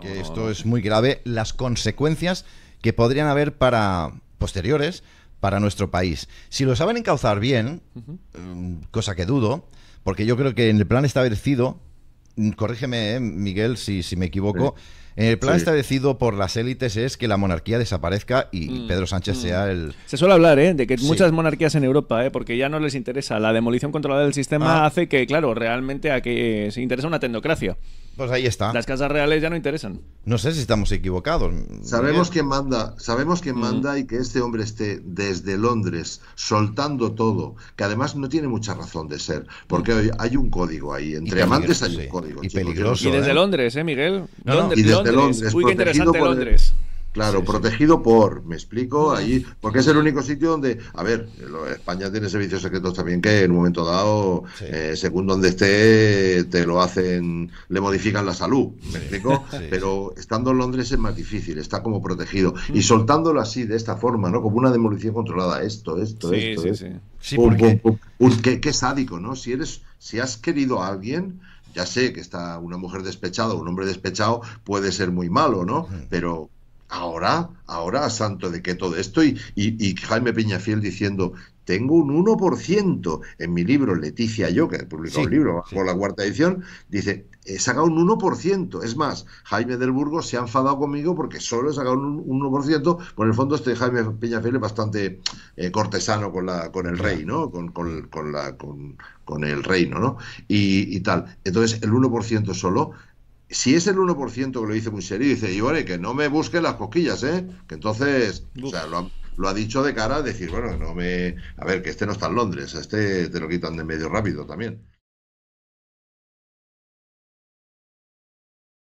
que esto es muy grave. Las consecuencias que podrían haber para posteriores para nuestro país. Si lo saben encauzar bien, em, cosa que dudo, porque yo creo que en el plan establecido, mm, corrígeme, eh, Miguel, si, me equivoco, En el plan establecido por las élites es que la monarquía desaparezca y mm. Pedro Sánchez mm. sea el... Se suele hablar eh, de que muchas monarquías en Europa, eh, porque ya no les interesa, la demolición controlada del sistema ah. hace que, claro, realmente a que se interesa una tecnocracia pues ahí está. Las casas reales ya no interesan. No sé si estamos equivocados. Sabemos quién manda, sabemos quién mm. manda y que este hombre esté desde Londres soltando todo, que además no tiene mucha razón de ser, porque mm. hay un código ahí, entre amantes hay un código. Y Y desde Londres, ¿eh, Miguel? desde Londres, interesante Londres. Claro, protegido por, me explico, ahí... porque es el único sitio donde, a ver, España tiene servicios secretos también que en un momento dado, eh, según donde esté, te lo hacen, le modifican la salud, me explico, pero estando en Londres es más difícil, está como protegido. Mm. Y soltándolo así, de esta forma, ¿no? Como una demolición controlada, esto, esto, esto. esto. Sí, porque... qué, qué sádico, ¿no? Si eres, si has querido a alguien, ya sé que está una mujer despechada o un hombre despechado puede ser muy malo, ¿no? Pero ahora, ahora, santo de que todo esto, y, Jaime Peñafiel diciendo, tengo un 1% en mi libro, Leticia Yo, que he publicado un libro con la cuarta edición, dice, he sacado un 1%. Es más, Jaime del Burgo se ha enfadado conmigo porque solo he sacado un, 1%. Por el fondo, este Jaime Peñafiel es bastante eh, cortesano con, la, con el rey, ¿no? Con, la, con, el reino, ¿no? Y, y, tal. Entonces, el 1% solo si es el 1% que lo dice muy serio, dice, y vale que no me busquen las cosquillas, ¿eh? Que entonces, o sea, lo ha, dicho de cara decir, bueno, no me... A ver, que este no está en Londres, este te lo quitan de medio rápido también.